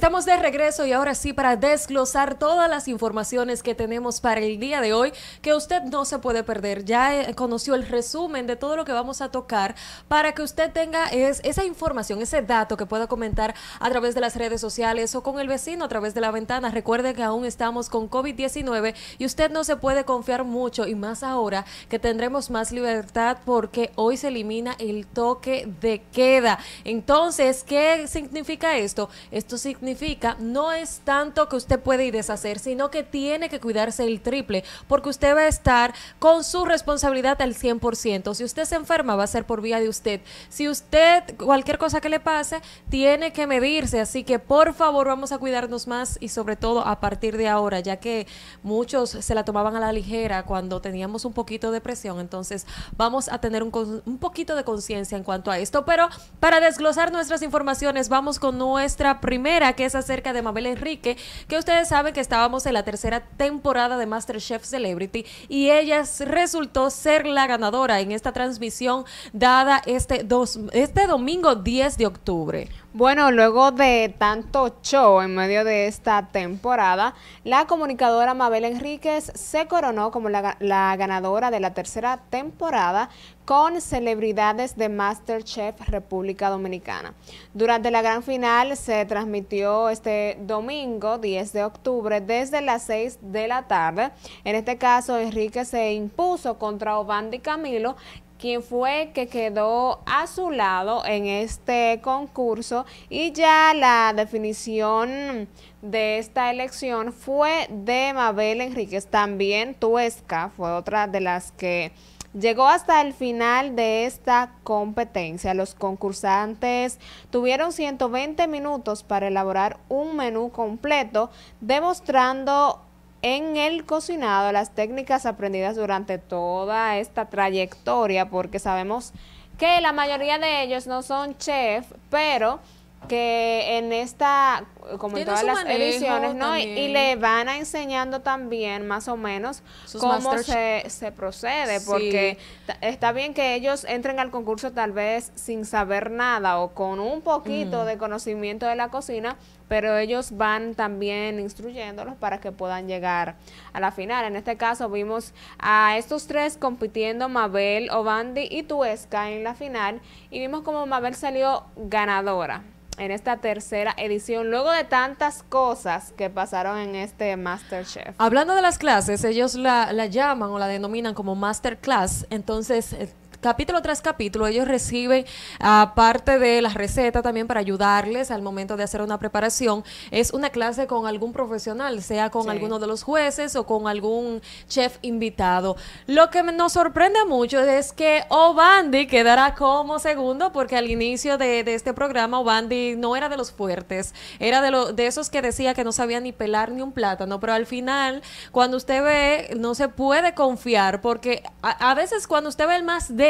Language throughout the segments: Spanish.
Estamos de regreso y ahora sí para desglosar todas las informaciones que tenemos para el día de hoy que usted no se puede perder. Ya eh, conoció el resumen de todo lo que vamos a tocar para que usted tenga es, esa información, ese dato que pueda comentar a través de las redes sociales o con el vecino a través de la ventana. Recuerde que aún estamos con COVID-19 y usted no se puede confiar mucho y más ahora que tendremos más libertad porque hoy se elimina el toque de queda. Entonces, ¿qué significa esto? Esto significa no es tanto que usted puede y deshacer, sino que tiene que cuidarse el triple, porque usted va a estar con su responsabilidad al 100%. Si usted se enferma, va a ser por vía de usted. Si usted, cualquier cosa que le pase, tiene que medirse. Así que, por favor, vamos a cuidarnos más y sobre todo a partir de ahora, ya que muchos se la tomaban a la ligera cuando teníamos un poquito de presión. Entonces, vamos a tener un, un poquito de conciencia en cuanto a esto. Pero para desglosar nuestras informaciones, vamos con nuestra primera, que es acerca de Mabel Enrique, que ustedes saben que estábamos en la tercera temporada de MasterChef Celebrity y ella resultó ser la ganadora en esta transmisión dada este, este domingo 10 de octubre. Bueno, luego de tanto show en medio de esta temporada, la comunicadora Mabel Enríquez se coronó como la ganadora de la tercera temporada con celebridades de MasterChef República Dominicana. Durante la gran final se transmitió este domingo 10 de octubre desde las 6 de la tarde. En este caso, Enrique se impuso contra Obandi Camilo, quien fue que quedó a su lado en este concurso y ya la definición de esta elección fue de Mabel Enríquez. También Tuesca fue otra de las que Llegó hasta el final de esta competencia. Los concursantes tuvieron 120 minutos para elaborar un menú completo, demostrando en el cocinado las técnicas aprendidas durante toda esta trayectoria, porque sabemos que la mayoría de ellos no son chef, pero que en esta, como en todas las ediciones, ¿no? Y, le van a enseñando también más o menos cómo se, procede, porque está bien que ellos entren al concurso tal vez sin saber nada o con un poquito mm. de conocimiento de la cocina, pero ellos van también instruyéndolos para que puedan llegar a la final. En este caso vimos a estos tres compitiendo, Mabel, Obandi y Tuesca en la final, y vimos como Mabel salió ganadora en esta tercera edición, luego de tantas cosas que pasaron en este Masterchef. Hablando de las clases, ellos la, llaman o la denominan como Masterclass, entonces eh, capítulo tras capítulo ellos reciben, aparte ah, de la receta también para ayudarles al momento de hacer una preparación, es una clase con algún profesional, sea con alguno de los jueces o con algún chef invitado. Lo que nos sorprende mucho es que Obandi quedará como segundo porque al inicio de, este programa Obandi no era de los fuertes, era de, esos que decía que no sabía ni pelar ni un plátano, pero al final cuando usted ve no se puede confiar porque a, veces cuando usted ve el más de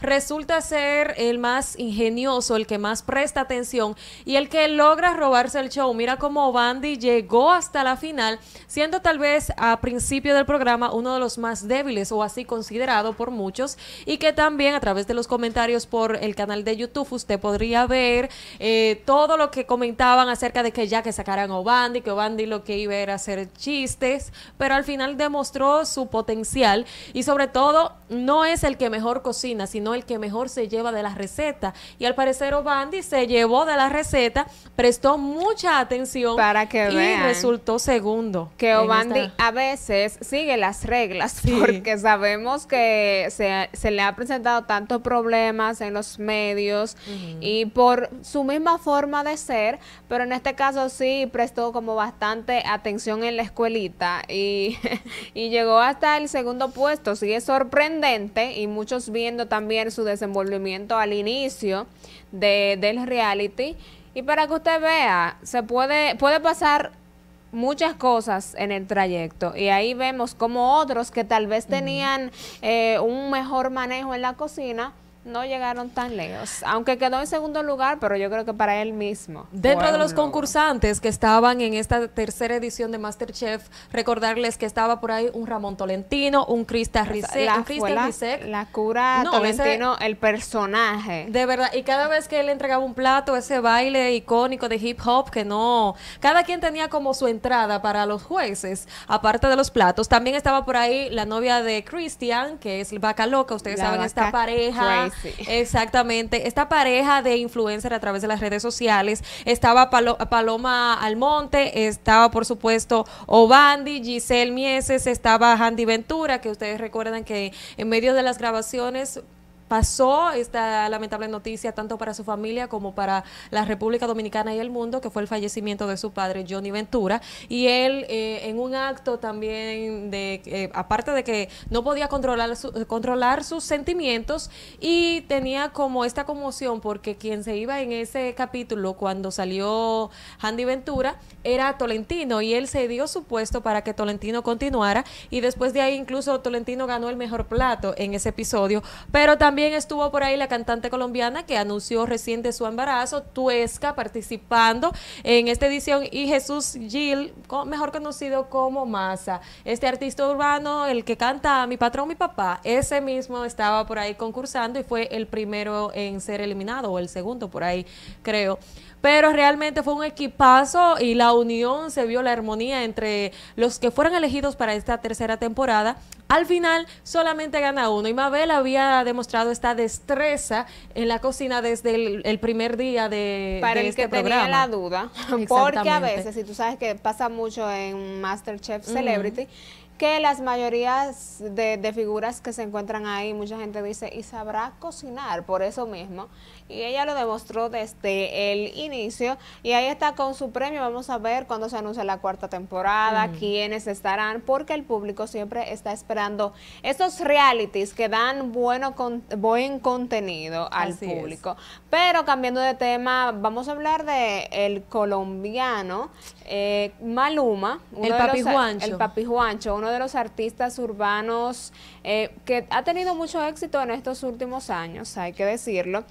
resulta ser el más ingenioso, el que más presta atención y el que logra robarse el show. Mira cómo Bandy llegó hasta la final, siendo tal vez a principio del programa uno de los más débiles o así considerado por muchos y que también a través de los comentarios por el canal de YouTube usted podría ver eh, todo lo que comentaban acerca de que ya que sacaran a Obandi, que Obandi lo que iba era hacer chistes, pero al final demostró su potencial y sobre todo no es el que mejor cocina, sino el que mejor se lleva de la receta. Y al parecer Obandi se llevó de la receta, prestó mucha atención y resultó segundo. Que Obandi a veces sigue las reglas, porque sabemos que se, le ha presentado tantos problemas en los medios y por su misma forma de ser, pero en este caso sí prestó como bastante atención en la escuelita y, y llegó hasta el segundo puesto. Sí, es sorprendente y muchos viendo también su desenvolvimiento al inicio de, del reality. Y para que usted vea, se puede, puede pasar muchas cosas en el trayecto y ahí vemos como otros que tal vez tenían eh, un mejor manejo en la cocina no llegaron tan lejos, aunque quedó en segundo lugar, pero yo creo que para él mismo. Dentro de los concursantes que estaban en esta tercera edición de MasterChef, recordarles que estaba por ahí un Ramón Tolentino, un Crista Rizek, la, cura Tolentino, el personaje. De verdad, y cada vez que él entregaba un plato, ese baile icónico de hip hop que no, cada quien tenía como su entrada para los jueces, aparte de los platos. También estaba por ahí la novia de Christian, que es Vaca Loca, ustedes saben esta pareja. Exactamente. Esta pareja de influencers a través de las redes sociales. Estaba Paloma Almonte, estaba por supuesto Obandi, Giselle Mieses, estaba Handy Ventura, que ustedes recuerdan que en medio de las grabaciones pasó esta lamentable noticia tanto para su familia como para la República Dominicana y el mundo, que fue el fallecimiento de su padre, Johnny Ventura. Y él, eh, en un acto también de, eh, aparte de que no podía controlar, controlar sus sentimientos y tenía como esta conmoción porque quien se iba en ese capítulo cuando salió Handy Ventura era Tolentino y él se dio su puesto para que Tolentino continuara y después de ahí incluso Tolentino ganó el mejor plato en ese episodio, pero también estuvo por ahí la cantante colombiana que anunció reciente su embarazo, Tuesca, participando en esta edición, y Jesús Gil, mejor conocido como Masa, Este artista urbano, el que canta Mi patrón, mi papá, ese mismo estaba por ahí concursando y fue el primero en ser eliminado, o el segundo por ahí, creo pero realmente fue un equipazo y la unión se vio la armonía entre los que fueron elegidos para esta tercera temporada. Al final solamente gana uno y Mabel había demostrado esta destreza en la cocina desde el, primer día de, para el este que Tenía la duda, porque a veces, si tú sabes que pasa mucho en MasterChef Celebrity, que las mayorías de, de, figuras que se encuentran ahí, mucha gente dice, y sabrá cocinar, por eso mismo y ella lo demostró desde el inicio y ahí está con su premio. Vamos a ver cuándo se anuncia la cuarta temporada, mm. quiénes estarán, porque el público siempre está esperando estos realities que dan bueno con, buen contenido al público. Pero cambiando de tema, vamos a hablar de el colombiano eh, Maluma, el, papi Juancho. el papi Juancho, uno de los artistas urbanos eh, que ha tenido mucho éxito en estos últimos años, hay que decirlo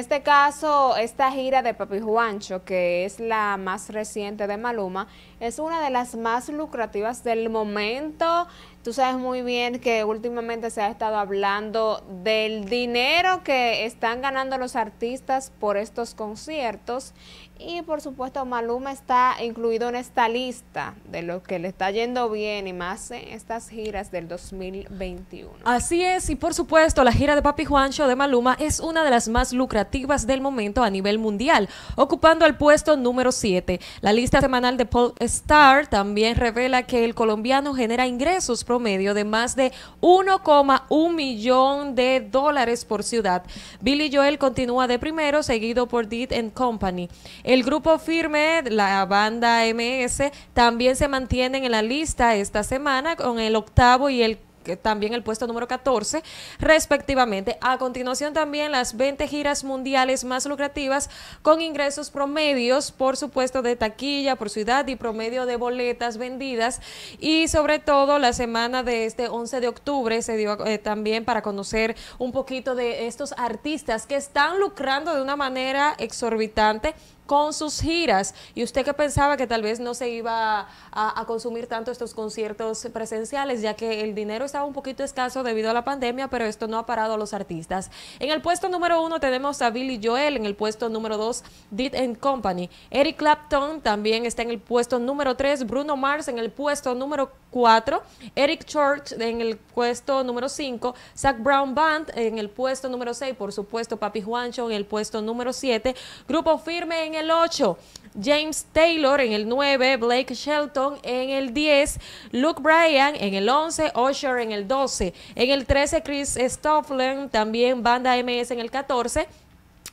este caso, esta gira de Papi Juancho, que es la más reciente de Maluma, es una de las más lucrativas del momento. Tú sabes muy bien que últimamente se ha estado hablando del dinero que están ganando los artistas por estos conciertos y por supuesto Maluma está incluido en esta lista de lo que le está yendo bien y más en estas giras del 2021. Así es, y por supuesto la gira de Papi Juancho de Maluma es una de las más lucrativas del momento a nivel mundial, ocupando el puesto número 7. La lista semanal de Paul Star también revela que el colombiano genera ingresos promedio de más de 1,1 millón de dólares por ciudad. Billy Joel continúa de primero, seguido por Deed and Company. El grupo firme, la banda MS, también se mantienen en la lista esta semana con el octavo y el eh, también el puesto número 14, respectivamente. A continuación también las 20 giras mundiales más lucrativas con ingresos promedios, por supuesto, de taquilla por ciudad y promedio de boletas vendidas. Y sobre todo la semana de este 11 de octubre se dio eh, también para conocer un poquito de estos artistas que están lucrando de una manera exorbitante con sus giras. Y usted que pensaba que tal vez no se iba a, consumir tanto estos conciertos presenciales, ya que el dinero estaba un poquito escaso debido a la pandemia, pero esto no ha parado a los artistas. En el puesto número uno tenemos a Billy Joel, en el puesto número dos, Did and Company. Eric Clapton también está en el puesto número tres, Bruno Mars en el puesto número cuatro, Eric Church en el puesto número cinco, Zach Brown Band en el puesto número seis, por supuesto, Papi Juancho en el puesto número siete, Grupo Firme en el el 8. James Taylor en el 9, Blake Shelton en el 10, Luke Bryan en el 11, Osher en el 12, en el 13 Chris Stoffler, también banda MS en el 14,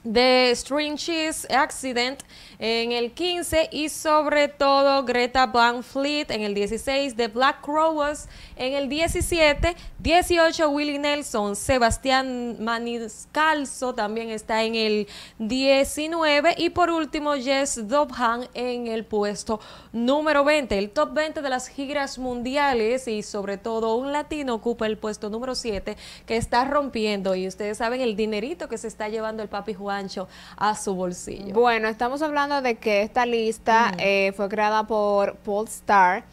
de String Cheese Accident en el 15 y sobre todo Greta Van Fleet en el 16, de Black Crowes en el 17, 18 Willie Nelson, Sebastián Maniscalzo también está en el 19 y por último Jess Dobhan en el puesto número 20, el top 20 de las giras mundiales y sobre todo un latino ocupa el puesto número 7 que está rompiendo y ustedes saben el dinerito que se está llevando el papi Juan ancho a su bolsillo. Bueno, estamos hablando de que esta lista eh, fue creada por Polestar.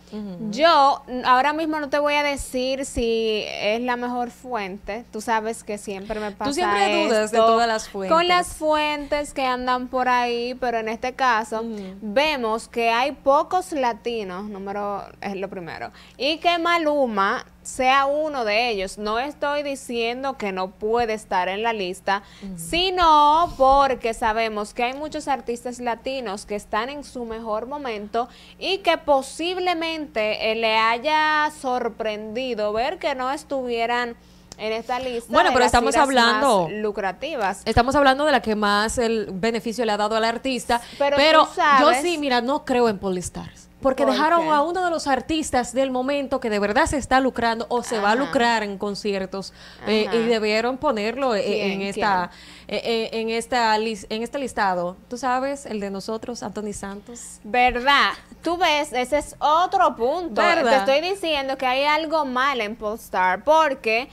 Yo ahora mismo no te voy a decir si es la mejor fuente. Tú sabes que siempre me pasa. Tú siempre dudas de todas las fuentes. Con las fuentes que andan por ahí, pero en este caso vemos que hay pocos latinos, número es lo primero, y que Maluma sea uno de ellos. No estoy diciendo que no puede estar en la lista, sino porque sabemos que hay muchos artistas latinos que están en su mejor momento y que posiblemente eh, le haya sorprendido ver que no estuvieran en esta lista. Bueno, pero estamos hablando lucrativas. Estamos hablando de la que más el beneficio le ha dado al artista, pero, yo sí, mira, no creo en polistas. Porque, dejaron a uno de los artistas del momento que de verdad se está lucrando o se va a lucrar en conciertos eh, y debieron ponerlo eh, eh, en, esta en esta en este listado. Tú sabes, el de nosotros, Anthony Santos. ¿Verdad? Tú ves, ese es otro punto. Te estoy diciendo que hay algo mal en Polestar porque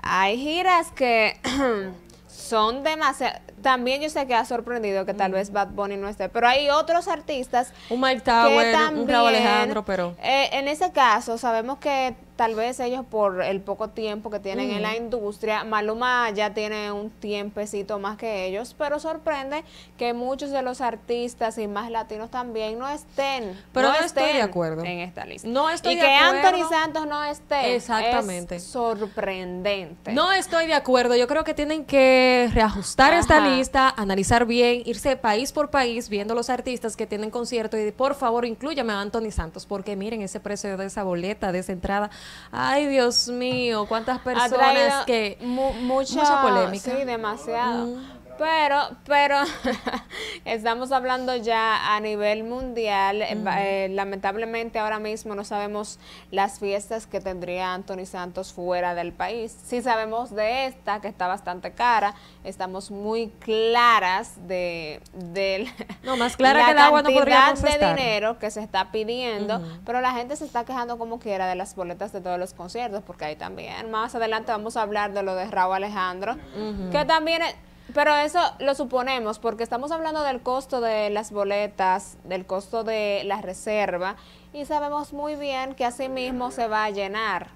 hay giras que son demasiado. También yo sé que ha sorprendido que tal mm. vez Bad Bunny no esté, pero hay otros artistas. Un Mike Tower, un Bravo Alejandro, pero. Eh, en ese caso, sabemos que tal vez ellos por el poco tiempo que tienen en la industria, Maluma ya tiene un tiempecito más que ellos, pero sorprende que muchos de los artistas y más latinos también no estén. Pero no, estoy de acuerdo. En esta lista. No estoy y que Anthony Santos no esté. Exactamente. sorprendente. No estoy de acuerdo. Yo creo que tienen que reajustar esta lista, analizar bien, irse país por país viendo los artistas que tienen concierto y por favor incluyame a Anthony Santos, porque miren ese precio de esa boleta, de esa entrada Ay, Dios mío, cuántas personas que... mucha, polémica. Sí, demasiado. Pero, pero estamos hablando ya a nivel mundial. Eh, eh, lamentablemente ahora mismo no sabemos las fiestas que tendría Anthony Santos fuera del país. Sí sabemos de esta, que está bastante cara. Estamos muy claras de, no, más clara que cantidad de dinero que se está pidiendo, pero la gente se está quejando como quiera de las boletas de todos los conciertos, porque ahí también. Más adelante vamos a hablar de lo de Raúl Alejandro, que también pero eso lo suponemos porque estamos hablando del costo de las boletas, del costo de la reserva y sabemos muy bien que así mismo se va a llenar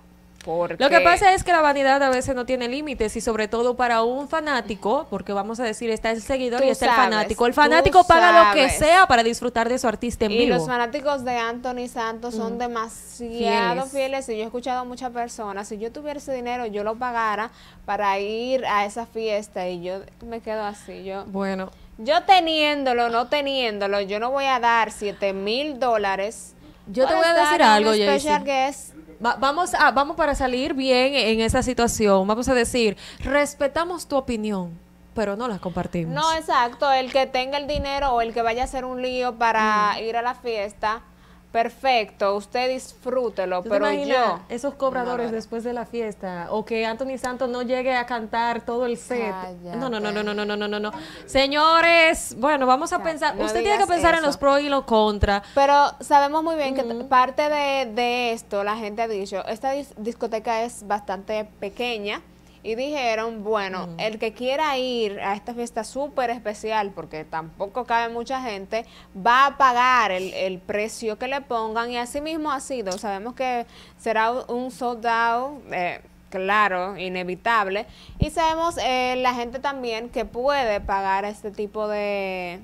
lo que pasa es que la vanidad a veces no tiene límites y sobre todo para un fanático, porque vamos a decir, está el seguidor y está el fanático. El fanático paga lo que sea para disfrutar de su artista en vivo. los fanáticos de Anthony Santos son mm. demasiado fieles. Y yo he escuchado a muchas personas, si yo tuviera ese dinero, yo lo pagara para ir a esa fiesta y yo me quedo así. Yo, bueno. Yo teniéndolo, no teniéndolo, yo no voy a dar 7 mil dólares. Yo te voy a decir algo, especial que es vamos, a, ah, vamos para salir bien en esa situación. Vamos a decir, respetamos tu opinión, pero no la compartimos. No, exacto. El que tenga el dinero o el que vaya a hacer un lío para mm. ir a la fiesta perfecto, usted disfrútelo, pero yo... esos cobradores después de la fiesta, o que Anthony Santos no llegue a cantar todo el set. No, no, no, no, no, no, no, no, no. Señores, bueno, vamos a pensar, usted tiene que pensar en los pros y los contras. Pero sabemos muy bien que parte de, esto, la gente ha dicho, esta discoteca es bastante pequeña, y dijeron, bueno, el que quiera ir a esta fiesta súper especial, porque tampoco cabe mucha gente, va a pagar el, el precio que le pongan y así mismo ha sido. Sabemos que será un soldado eh, claro, inevitable, y sabemos eh, la gente también que puede pagar este tipo de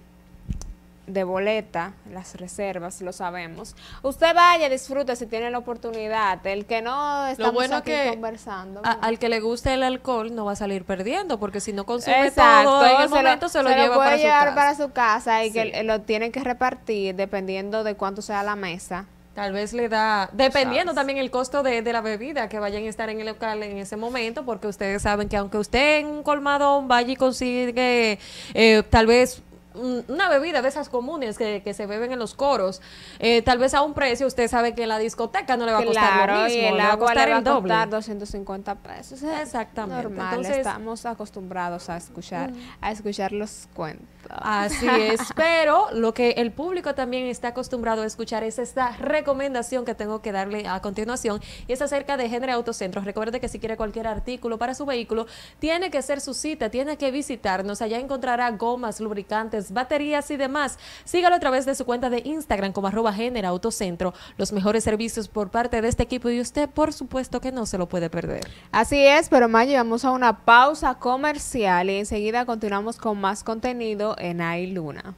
de boleta, las reservas, lo sabemos. Usted vaya, disfrute si tiene la oportunidad. El que no está bueno aquí que conversando. al que le guste el alcohol no va a salir perdiendo, porque si no consume todo en el momento se lo lleva para, llevar su casa. para su casa. y que lo tienen que repartir dependiendo de cuánto sea la mesa. Tal vez le da, dependiendo también el costo de, de, la bebida que vayan a estar en el local en ese momento, porque ustedes saben que aunque usted en un colmadón vaya y consigue eh, tal vez una bebida de esas comunes que, se beben en los coros, eh, tal vez a un precio, usted sabe que en la discoteca no le va a costar lo mismo, le va a costar el doble. 250 pesos. Exactamente. Entonces, estamos acostumbrados a escuchar, mm. a escuchar los cuentos. Así es, pero lo que el público también está acostumbrado a escuchar es esta recomendación que tengo que darle a continuación y es acerca de Género Autocentros. Recuerde que si quiere cualquier artículo para su vehículo, tiene que ser su cita, tiene que visitarnos. Allá encontrará gomas, lubricantes, baterías y demás. Sígalo a través de su cuenta de Instagram como arroba Genera Autocentro. Los mejores servicios por parte de este equipo y usted, por supuesto que no se lo puede perder. Así es, pero más llevamos a una pausa comercial y enseguida continuamos con más contenido en iLuna.